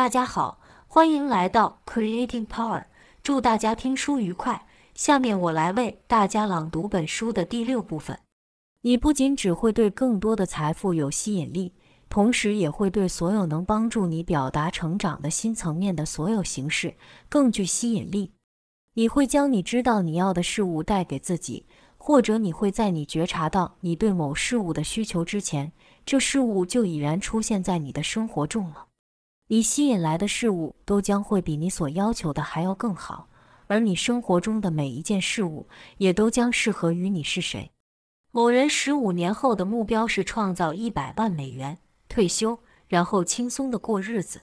大家好，欢迎来到 Creating Power，祝大家听书愉快。下面我来为大家朗读本书的第六部分。你不仅只会对更多的财富有吸引力，同时也会对所有能帮助你表达成长的新层面的所有形式更具吸引力。你会将你知道你要的事物带给自己，或者你会在你觉察到你对某事物的需求之前，这事物就已然出现在你的生活中了。你吸引来的事物都将会比你所要求的还要更好，而你生活中的每一件事物也都将适合于你是谁。某人十五年后的目标是创造一百万美元退休，然后轻松地过日子。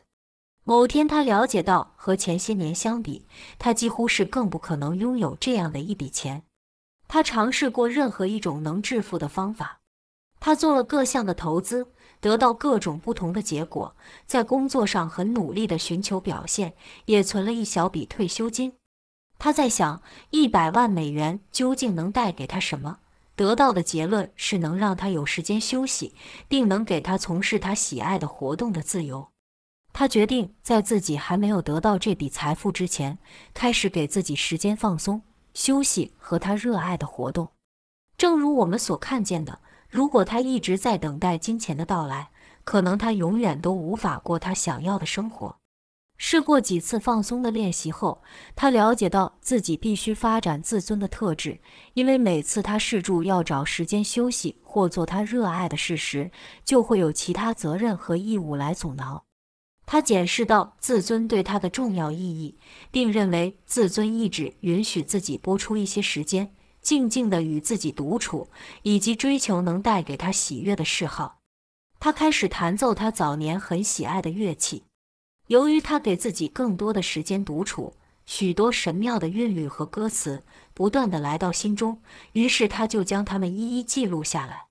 某天他了解到，和前些年相比，他几乎是更不可能拥有这样的一笔钱。他尝试过任何一种能致富的方法，他做了各项的投资。得到各种不同的结果，在工作上很努力地寻求表现，也存了一小笔退休金。他在想一百万美元究竟能带给他什么？得到的结论是能让他有时间休息，并能给他从事他喜爱的活动的自由。他决定在自己还没有得到这笔财富之前，开始给自己时间放松、休息和他热爱的活动。正如我们所看见的。如果他一直在等待金钱的到来，可能他永远都无法过他想要的生活。试过几次放松的练习后，他了解到自己必须发展自尊的特质，因为每次他试住要找时间休息或做他热爱的事时，就会有其他责任和义务来阻挠。他检视到自尊对他的重要意义，并认为自尊意志允许自己拨出一些时间。静静地与自己独处，以及追求能带给他喜悦的嗜好，他开始弹奏他早年很喜爱的乐器。由于他给自己更多的时间独处，许多神妙的韵律和歌词不断地来到心中，于是他就将它们一一记录下来。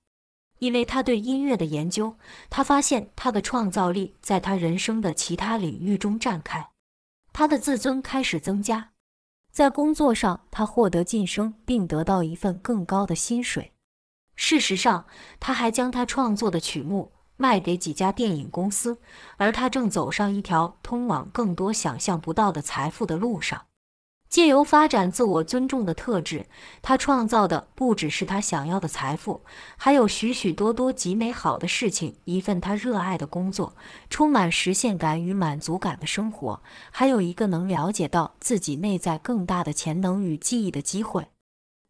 因为他对音乐的研究，他发现他的创造力在他人生的其他领域中绽开，他的自尊开始增加。在工作上，他获得晋升并得到一份更高的薪水。事实上，他还将他创作的曲目卖给几家电影公司，而他正走上一条通往更多想象不到的财富的路上。借由发展自我尊重的特质，他创造的不只是他想要的财富，还有许许多多极美好的事情：一份他热爱的工作，充满实现感与满足感的生活，还有一个能了解到自己内在更大的潜能与记忆的机会。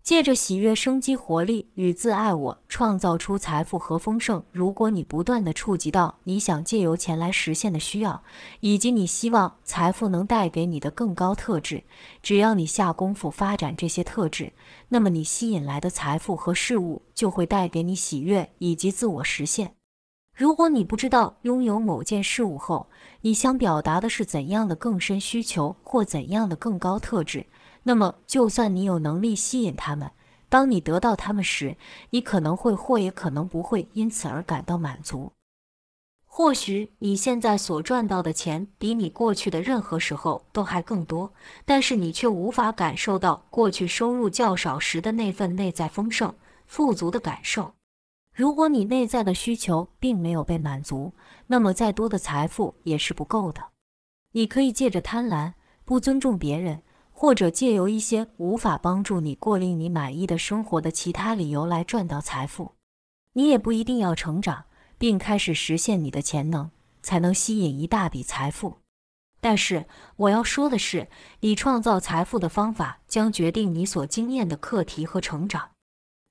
借着喜悦、生机、活力与自爱，我创造出财富和丰盛。如果你不断的触及到你想借由钱来实现的需要，以及你希望财富能带给你的更高特质，只要你下功夫发展这些特质，那么你吸引来的财富和事物就会带给你喜悦以及自我实现。如果你不知道拥有某件事物后，你想表达的是怎样的更深需求或怎样的更高特质，那么，就算你有能力吸引他们，当你得到他们时，你可能会或也可能不会因此而感到满足。或许你现在所赚到的钱比你过去的任何时候都还更多，但是你却无法感受到过去收入较少时的那份内在丰盛、富足的感受。如果你内在的需求并没有被满足，那么再多的财富也是不够的。你可以借着贪婪，不尊重别人。或者借由一些无法帮助你过令你满意的生活的其他理由来赚到财富，你也不一定要成长并开始实现你的潜能才能吸引一大笔财富。但是我要说的是，你创造财富的方法将决定你所经验的课题和成长。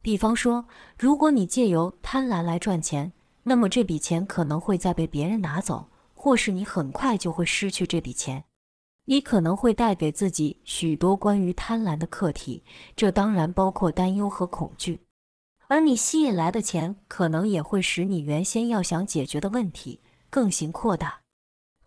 比方说，如果你借由贪婪来赚钱，那么这笔钱可能会再被别人拿走，或是你很快就会失去这笔钱。你可能会带给自己许多关于贪婪的课题，这当然包括担忧和恐惧，而你吸引来的钱可能也会使你原先要想解决的问题更行扩大。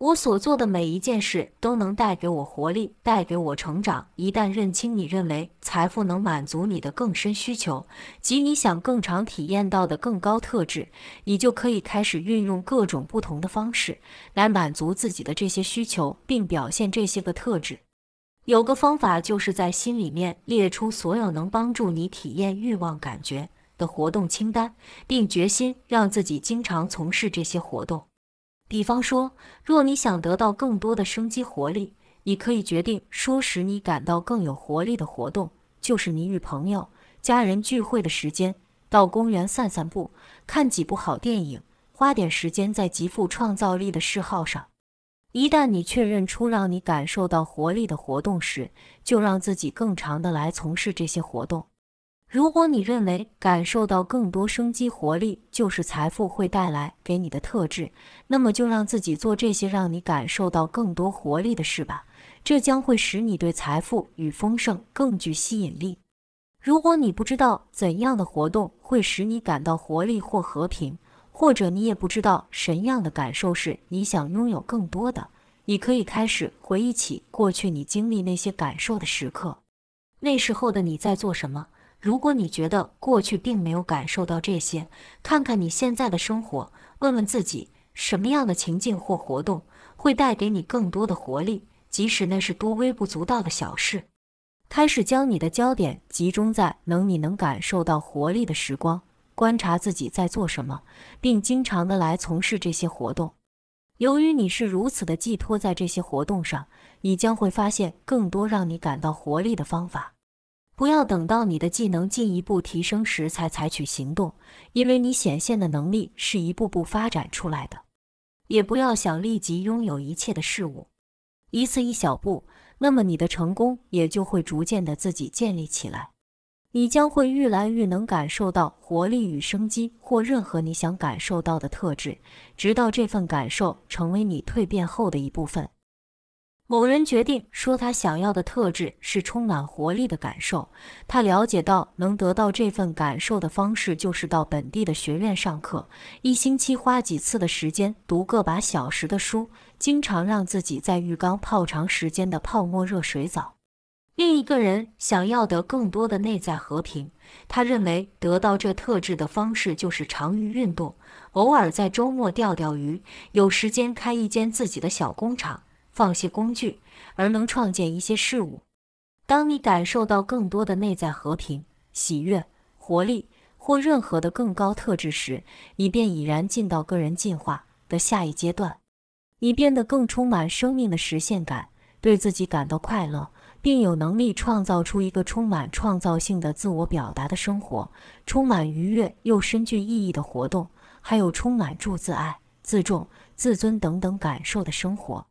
我所做的每一件事都能带给我活力，带给我成长。一旦认清你认为财富能满足你的更深需求，及你想更常体验到的更高特质，你就可以开始运用各种不同的方式来满足自己的这些需求，并表现这些个特质。有个方法就是在心里面列出所有能帮助你体验欲望感觉的活动清单，并决心让自己经常从事这些活动。比方说，若你想得到更多的生机活力，你可以决定说，使你感到更有活力的活动，就是你与朋友、家人聚会的时间，到公园散散步，看几部好电影，花点时间在极富创造力的嗜好上。一旦你确认出让你感受到活力的活动时，就让自己更长的来从事这些活动。如果你认为感受到更多生机活力就是财富会带来给你的特质，那么就让自己做这些让你感受到更多活力的事吧。这将会使你对财富与丰盛更具吸引力。如果你不知道怎样的活动会使你感到活力或和平，或者你也不知道什么样的感受是你想拥有更多的，你可以开始回忆起过去你经历那些感受的时刻。那时候的你在做什么？如果你觉得过去并没有感受到这些，看看你现在的生活，问问自己什么样的情境或活动会带给你更多的活力，即使那是多微不足道的小事。开始将你的焦点集中在能你能感受到活力的时光，观察自己在做什么，并经常的来从事这些活动。由于你是如此的寄托在这些活动上，你将会发现更多让你感到活力的方法。不要等到你的技能进一步提升时才采取行动，因为你显现的能力是一步步发展出来的。也不要想立即拥有一切的事物，一次一小步，那么你的成功也就会逐渐的自己建立起来。你将会愈来愈能感受到活力与生机，或任何你想感受到的特质，直到这份感受成为你蜕变后的一部分。某人决定说，他想要的特质是充满活力的感受。他了解到，能得到这份感受的方式就是到本地的学院上课，一星期花几次的时间读个把小时的书，经常让自己在浴缸泡长时间的泡沫热水澡。另一个人想要得更多的内在和平，他认为得到这特质的方式就是长于运动，偶尔在周末钓钓鱼，有时间开一间自己的小工厂。放弃工具，而能创建一些事物。当你感受到更多的内在和平、喜悦、活力或任何的更高特质时，你便已然进到个人进化的下一阶段。你变得更充满生命的实现感，对自己感到快乐，并有能力创造出一个充满创造性的自我表达的生活，充满愉悦又深具意义的活动，还有充满助自爱、自重、自尊等等感受的生活。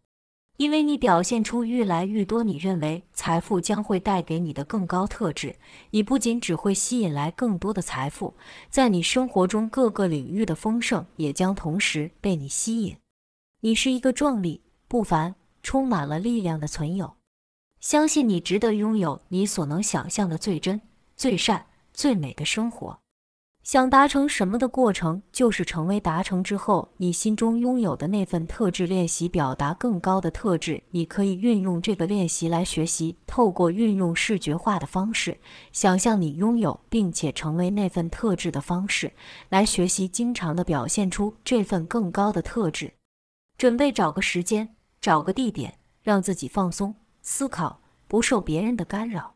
因为你表现出愈来愈多，你认为财富将会带给你的更高特质，你不仅只会吸引来更多的财富，在你生活中各个领域的丰盛也将同时被你吸引。你是一个壮丽不凡、充满了力量的存有，相信你值得拥有你所能想象的最真、最善、最美的生活。想达成什么的过程，就是成为达成之后你心中拥有的那份特质。练习表达更高的特质，你可以运用这个练习来学习。透过运用视觉化的方式，想象你拥有并且成为那份特质的方式，来学习经常的表现出这份更高的特质。准备找个时间，找个地点，让自己放松思考，不受别人的干扰。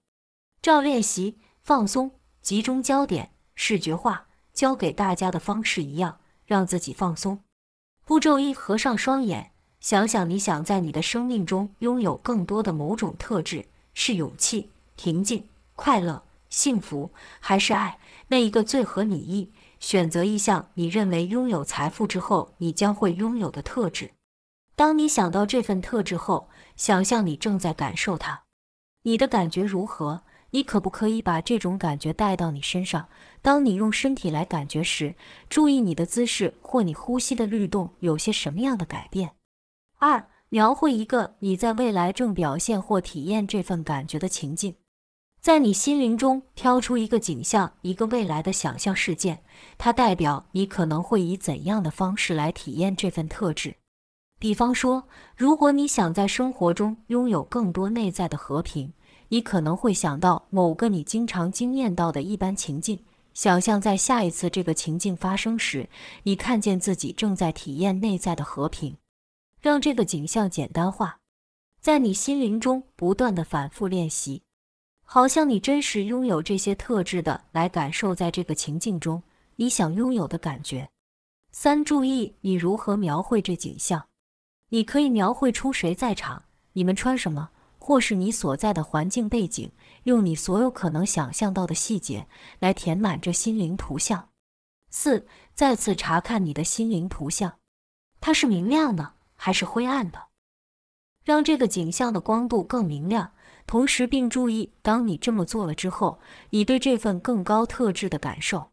照练习，放松，集中焦点。视觉化教给大家的方式一样，让自己放松。步骤一：合上双眼，想想你想在你的生命中拥有更多的某种特质，是勇气、平静、快乐、幸福，还是爱？那一个最合你意？选择一项你认为拥有财富之后你将会拥有的特质。当你想到这份特质后，想象你正在感受它，你的感觉如何？你可不可以把这种感觉带到你身上？当你用身体来感觉时，注意你的姿势或你呼吸的律动有些什么样的改变？二、描绘一个你在未来正表现或体验这份感觉的情境，在你心灵中挑出一个景象，一个未来的想象事件，它代表你可能会以怎样的方式来体验这份特质。比方说，如果你想在生活中拥有更多内在的和平。你可能会想到某个你经常经验到的一般情境，想象在下一次这个情境发生时，你看见自己正在体验内在的和平。让这个景象简单化，在你心灵中不断的反复练习，好像你真实拥有这些特质的来感受，在这个情境中你想拥有的感觉。三、注意你如何描绘这景象，你可以描绘出谁在场，你们穿什么。或是你所在的环境背景，用你所有可能想象到的细节来填满这心灵图像。四，再次查看你的心灵图像，它是明亮的还是灰暗的？让这个景象的光度更明亮，同时并注意，当你这么做了之后，你对这份更高特质的感受。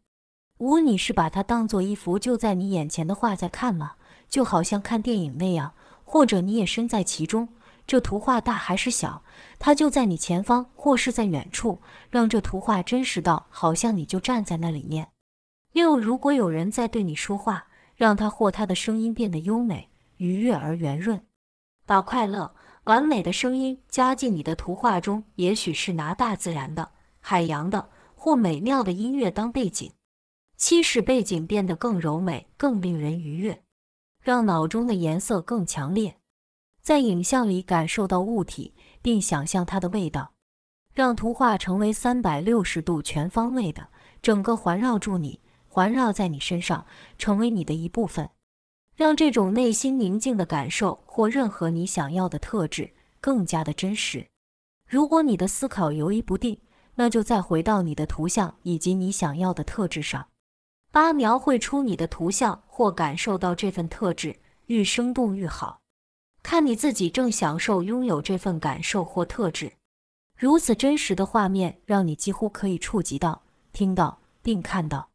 五，你是把它当做一幅就在你眼前的画在看吗？就好像看电影那样，或者你也身在其中。这图画大还是小？它就在你前方，或是在远处，让这图画真实到好像你就站在那里面。六，如果有人在对你说话，让他或他的声音变得优美、愉悦而圆润，把快乐、完美的声音加进你的图画中，也许是拿大自然的、海洋的或美妙的音乐当背景。七，使背景变得更柔美、更令人愉悦，让脑中的颜色更强烈。在影像里感受到物体，并想象它的味道，让图画成为三百六十度全方位的，整个环绕住你，环绕在你身上，成为你的一部分。让这种内心宁静的感受或任何你想要的特质更加的真实。如果你的思考游移不定，那就再回到你的图像以及你想要的特质上。八描绘出你的图像或感受到这份特质，愈生动愈好。看你自己正享受拥有这份感受或特质，如此真实的画面，让你几乎可以触及到、听到并看到。